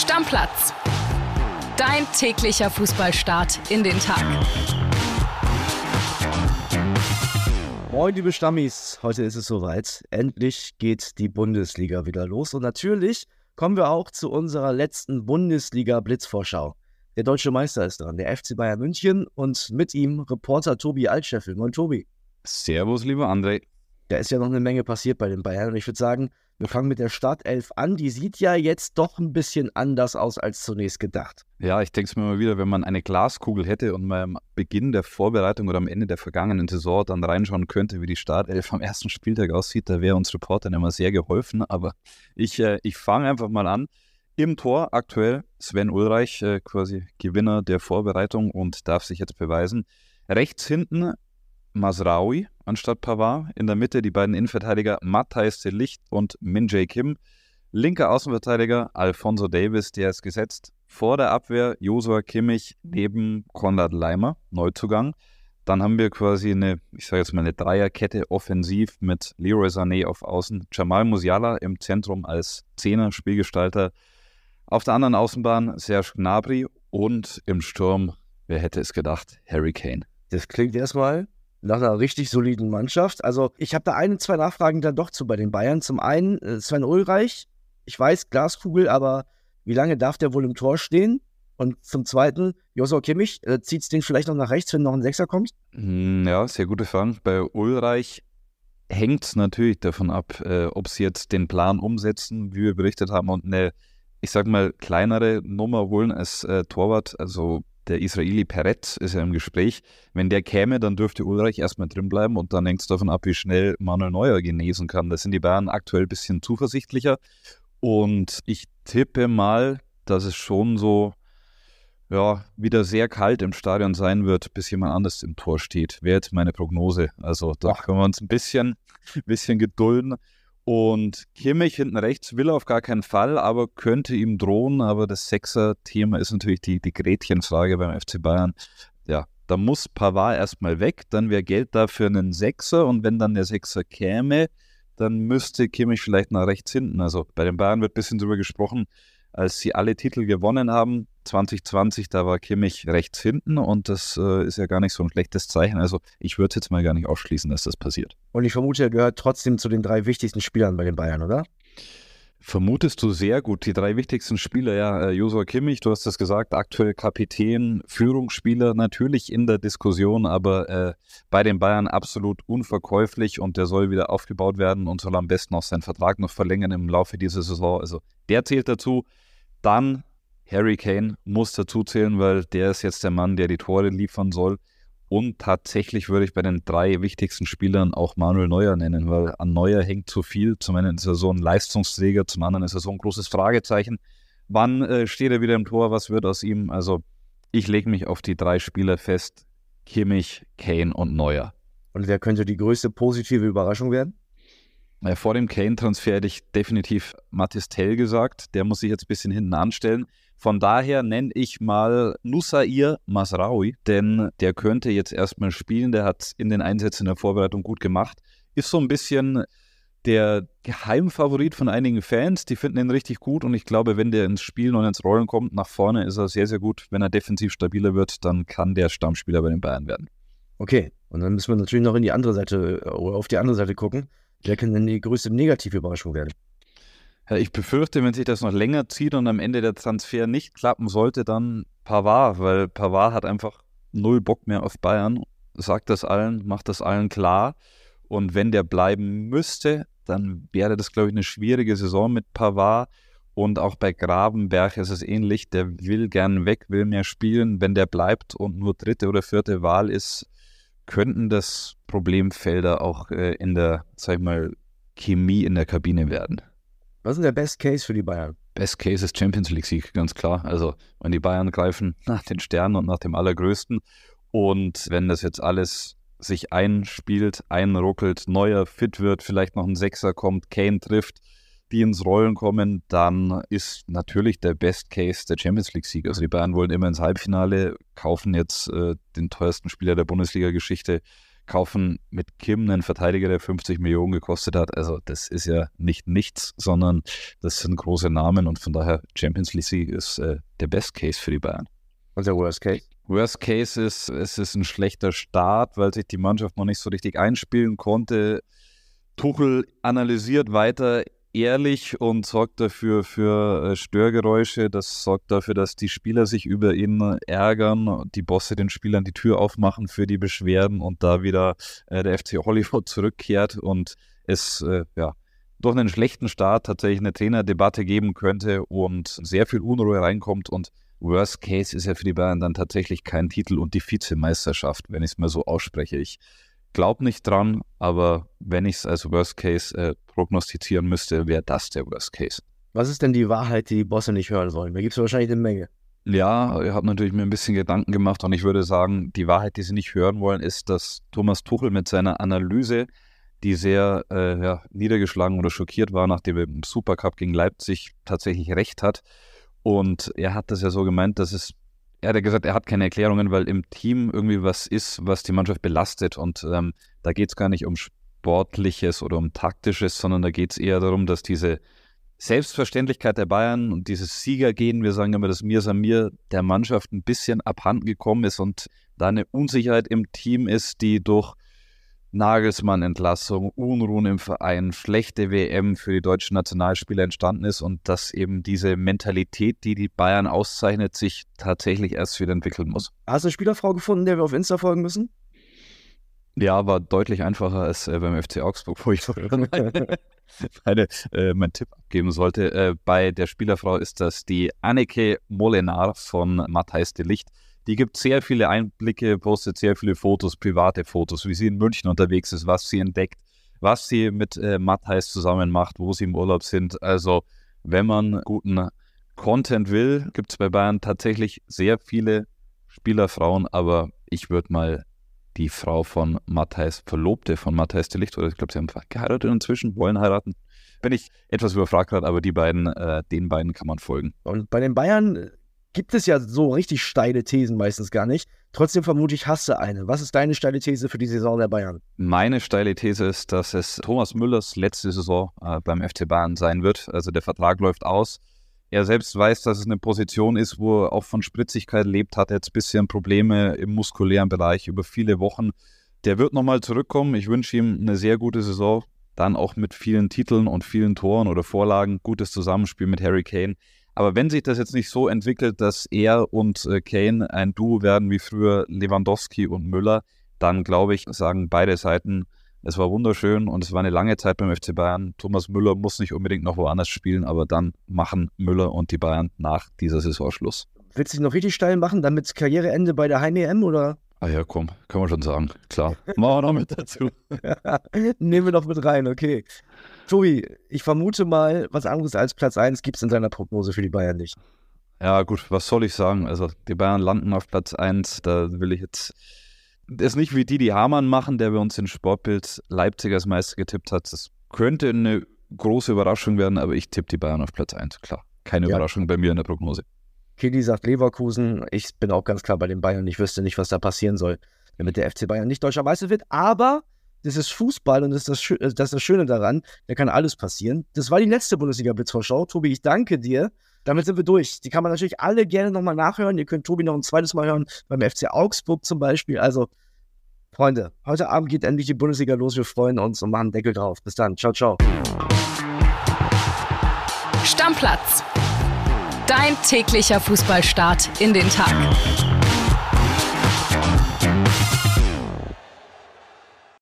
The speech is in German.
Stammplatz. Dein täglicher Fußballstart in den Tag. Moin, liebe Stammis. Heute ist es soweit. Endlich geht die Bundesliga wieder los. Und natürlich kommen wir auch zu unserer letzten Bundesliga-Blitzvorschau. Der deutsche Meister ist dran, der FC Bayern München und mit ihm Reporter Tobi Altscheffel. Moin, Tobi. Servus, lieber André. Da ist ja noch eine Menge passiert bei den Bayern. Und ich würde sagen, wir fangen mit der Startelf an. Die sieht ja jetzt doch ein bisschen anders aus als zunächst gedacht. Ja, ich denke es mir mal wieder, wenn man eine Glaskugel hätte und mal am Beginn der Vorbereitung oder am Ende der vergangenen Saison dann reinschauen könnte, wie die Startelf am ersten Spieltag aussieht, da wäre uns Reportern immer sehr geholfen. Aber ich, äh, ich fange einfach mal an. Im Tor aktuell Sven Ulreich, äh, quasi Gewinner der Vorbereitung und darf sich jetzt beweisen. Rechts hinten Masraui, anstatt Pavard. In der Mitte die beiden Innenverteidiger Matthijs de Licht und Min Jae Kim. Linker Außenverteidiger Alfonso Davis, der ist gesetzt. Vor der Abwehr Josua Kimmich neben Konrad Leimer, Neuzugang. Dann haben wir quasi eine, ich sage jetzt mal eine Dreierkette offensiv mit Leroy Sané auf Außen, Jamal Musiala im Zentrum als Zehner, Spielgestalter. Auf der anderen Außenbahn Serge Gnabry und im Sturm, wer hätte es gedacht, Harry Kane. Das klingt erstmal nach einer richtig soliden Mannschaft. Also ich habe da ein, zwei Nachfragen dann doch zu bei den Bayern. Zum einen äh, Sven Ulreich, ich weiß, Glaskugel, aber wie lange darf der wohl im Tor stehen? Und zum Zweiten, Josua Kimmich, äh, zieht es den vielleicht noch nach rechts, wenn noch ein Sechser kommt? Hm, ja, sehr gute Frage. Bei Ulreich hängt es natürlich davon ab, äh, ob sie jetzt den Plan umsetzen, wie wir berichtet haben, und eine, ich sag mal, kleinere Nummer holen als äh, Torwart. Also der Israeli Perret ist ja im Gespräch. Wenn der käme, dann dürfte Ulreich erstmal drin bleiben und dann hängt es davon ab, wie schnell Manuel Neuer genesen kann. Da sind die Bayern aktuell ein bisschen zuversichtlicher. Und ich tippe mal, dass es schon so ja, wieder sehr kalt im Stadion sein wird, bis jemand anders im Tor steht. Wäre jetzt meine Prognose. Also da können wir uns ein bisschen, ein bisschen gedulden. Und Kimmich hinten rechts will er auf gar keinen Fall, aber könnte ihm drohen. Aber das Sechser-Thema ist natürlich die, die Gretchenfrage beim FC Bayern. Ja, da muss Pavard erstmal weg, dann wäre Geld da für einen Sechser und wenn dann der Sechser käme, dann müsste Kimmich vielleicht nach rechts hinten. Also bei den Bayern wird ein bisschen drüber gesprochen, als sie alle Titel gewonnen haben, 2020, da war Kimmich rechts hinten und das äh, ist ja gar nicht so ein schlechtes Zeichen. Also ich würde jetzt mal gar nicht ausschließen, dass das passiert. Und ich vermute, er gehört trotzdem zu den drei wichtigsten Spielern bei den Bayern, oder? Vermutest du sehr gut. Die drei wichtigsten Spieler, ja, äh, Josua Kimmich, du hast es gesagt, aktuell Kapitän, Führungsspieler, natürlich in der Diskussion, aber äh, bei den Bayern absolut unverkäuflich und der soll wieder aufgebaut werden und soll am besten auch seinen Vertrag noch verlängern im Laufe dieser Saison. Also der zählt dazu. Dann Harry Kane muss dazu zählen, weil der ist jetzt der Mann, der die Tore liefern soll. Und tatsächlich würde ich bei den drei wichtigsten Spielern auch Manuel Neuer nennen, weil an Neuer hängt zu viel. Zum einen ist er so ein Leistungsträger, zum anderen ist er so ein großes Fragezeichen. Wann äh, steht er wieder im Tor? Was wird aus ihm? Also, ich lege mich auf die drei Spieler fest: Kimmich, Kane und Neuer. Und wer könnte die größte positive Überraschung werden? Ja, äh, vor dem Kane-Transfer hätte ich definitiv Mathis Tell gesagt. Der muss sich jetzt ein bisschen hinten anstellen. Von daher nenne ich mal Nusair Masraoui, denn der könnte jetzt erstmal spielen. Der hat in den Einsätzen in der Vorbereitung gut gemacht. Ist so ein bisschen der Geheimfavorit von einigen Fans. Die finden ihn richtig gut und ich glaube, wenn der ins Spiel und ins Rollen kommt, nach vorne ist er sehr, sehr gut. Wenn er defensiv stabiler wird, dann kann der Stammspieler bei den Bayern werden. Okay, und dann müssen wir natürlich noch in die andere Seite, äh, auf die andere Seite gucken. Der kann dann die größte negative Überraschung werden. Ich befürchte, wenn sich das noch länger zieht und am Ende der Transfer nicht klappen sollte, dann Pavard, weil Pavard hat einfach null Bock mehr auf Bayern. Sagt das allen, macht das allen klar. Und wenn der bleiben müsste, dann wäre das, glaube ich, eine schwierige Saison mit Pavard. Und auch bei Grabenberg ist es ähnlich. Der will gern weg, will mehr spielen. Wenn der bleibt und nur dritte oder vierte Wahl ist, könnten das Problemfelder auch äh, in der, sag ich mal, Chemie in der Kabine werden. Was ist der Best Case für die Bayern? Best Case ist Champions League-Sieg, ganz klar. Also, wenn die Bayern greifen nach den Sternen und nach dem Allergrößten. Und wenn das jetzt alles sich einspielt, einruckelt, neuer fit wird, vielleicht noch ein Sechser kommt, Kane trifft, die ins Rollen kommen, dann ist natürlich der Best Case der Champions League-Sieg. Also die Bayern wollen immer ins Halbfinale, kaufen jetzt äh, den teuersten Spieler der Bundesliga-Geschichte kaufen mit Kim einen Verteidiger, der 50 Millionen gekostet hat. Also das ist ja nicht nichts, sondern das sind große Namen und von daher Champions League ist äh, der Best Case für die Bayern. Und der Worst Case? Worst Case ist, es ist ein schlechter Start, weil sich die Mannschaft noch nicht so richtig einspielen konnte. Tuchel analysiert weiter, ehrlich und sorgt dafür für äh, Störgeräusche. Das sorgt dafür, dass die Spieler sich über ihn äh, ärgern, die Bosse den Spielern die Tür aufmachen für die Beschwerden und da wieder äh, der FC Hollywood zurückkehrt und es ja durch einen schlechten Start tatsächlich eine Trainerdebatte geben könnte und sehr viel Unruhe reinkommt und Worst Case ist ja für die Bayern dann tatsächlich kein Titel und die Vizemeisterschaft, wenn ich es mal so ausspreche. Ich glaube nicht dran, aber wenn ich es als Worst Case äh, prognostizieren müsste, wäre das der Worst Case. Was ist denn die Wahrheit, die die Bosse nicht hören wollen? Da gibt es wahrscheinlich eine Menge. Ja, ich habe natürlich mir ein bisschen Gedanken gemacht und ich würde sagen, die Wahrheit, die sie nicht hören wollen, ist, dass Thomas Tuchel mit seiner Analyse, die sehr äh, ja, niedergeschlagen oder schockiert war, nachdem er im Supercup gegen Leipzig tatsächlich recht hat. Und er hat das ja so gemeint, dass es er hat gesagt, er hat keine Erklärungen, weil im Team irgendwie was ist, was die Mannschaft belastet. Und ähm, da geht es gar nicht um Sportliches oder um Taktisches, sondern da geht es eher darum, dass diese Selbstverständlichkeit der Bayern und dieses Siegergehen, wir sagen immer, dass Mir Samir der Mannschaft ein bisschen abhanden gekommen ist und da eine Unsicherheit im Team ist, die durch Nagelsmann-Entlassung, Unruhen im Verein, schlechte WM für die deutschen Nationalspieler entstanden ist und dass eben diese Mentalität, die die Bayern auszeichnet, sich tatsächlich erst wieder entwickeln muss. Hast du eine Spielerfrau gefunden, der wir auf Insta folgen müssen? Ja, war deutlich einfacher als äh, beim FC Augsburg, wo ich meine, äh, meinen Tipp abgeben sollte. Äh, bei der Spielerfrau ist das die Anneke Molenar von Matthijs de Licht. Die gibt sehr viele Einblicke, postet sehr viele Fotos, private Fotos, wie sie in München unterwegs ist, was sie entdeckt, was sie mit äh, Matthijs zusammen macht, wo sie im Urlaub sind. Also, wenn man guten Content will, gibt es bei Bayern tatsächlich sehr viele Spielerfrauen, aber ich würde mal die Frau von Matthijs, Verlobte von Matthijs de Licht, oder ich glaube, sie haben geheiratet inzwischen, wollen heiraten. Bin ich etwas überfragt gerade, aber die beiden, äh, den beiden kann man folgen. Und bei den Bayern gibt es ja so richtig steile Thesen meistens gar nicht. Trotzdem vermute ich, hast du eine. Was ist deine steile These für die Saison der Bayern? Meine steile These ist, dass es Thomas Müllers letzte Saison äh, beim FC Bayern sein wird. Also der Vertrag läuft aus. Er selbst weiß, dass es eine Position ist, wo er auch von Spritzigkeit lebt, hat jetzt ein bisschen Probleme im muskulären Bereich über viele Wochen. Der wird nochmal zurückkommen. Ich wünsche ihm eine sehr gute Saison. Dann auch mit vielen Titeln und vielen Toren oder Vorlagen. Gutes Zusammenspiel mit Harry Kane. Aber wenn sich das jetzt nicht so entwickelt, dass er und äh, Kane ein Duo werden wie früher Lewandowski und Müller, dann glaube ich, sagen beide Seiten, es war wunderschön und es war eine lange Zeit beim FC Bayern. Thomas Müller muss nicht unbedingt noch woanders spielen, aber dann machen Müller und die Bayern nach dieser Saison Schluss. Willst du dich noch richtig steil machen, damit Karriereende bei der Heim-EM oder? Ah ja, komm, kann man schon sagen, klar. Machen wir noch mit dazu. nehmen wir noch mit rein, okay. Tobi, ich vermute mal, was anderes als Platz 1 gibt es in seiner Prognose für die Bayern nicht. Ja, gut, was soll ich sagen? Also, die Bayern landen auf Platz 1. Da will ich jetzt. Das ist nicht wie die, die Hamann machen, der bei uns in Sportbild Leipzig als Meister getippt hat. Das könnte eine große Überraschung werden, aber ich tippe die Bayern auf Platz 1. Klar, keine ja. Überraschung bei mir in der Prognose. Kili sagt Leverkusen. Ich bin auch ganz klar bei den Bayern. Ich wüsste nicht, was da passieren soll, damit der FC Bayern nicht deutscher Meister wird. Aber das ist Fußball und das ist das, das, ist das Schöne daran. Da kann alles passieren. Das war die letzte Bundesliga-Blitzvorschau. Tobi, ich danke dir. Damit sind wir durch. Die kann man natürlich alle gerne nochmal nachhören. Ihr könnt Tobi noch ein zweites Mal hören, beim FC Augsburg zum Beispiel. Also, Freunde, heute Abend geht endlich die Bundesliga los. Wir freuen uns und machen Deckel drauf. Bis dann. Ciao, ciao. Stammplatz. Dein täglicher Fußballstart in den Tag.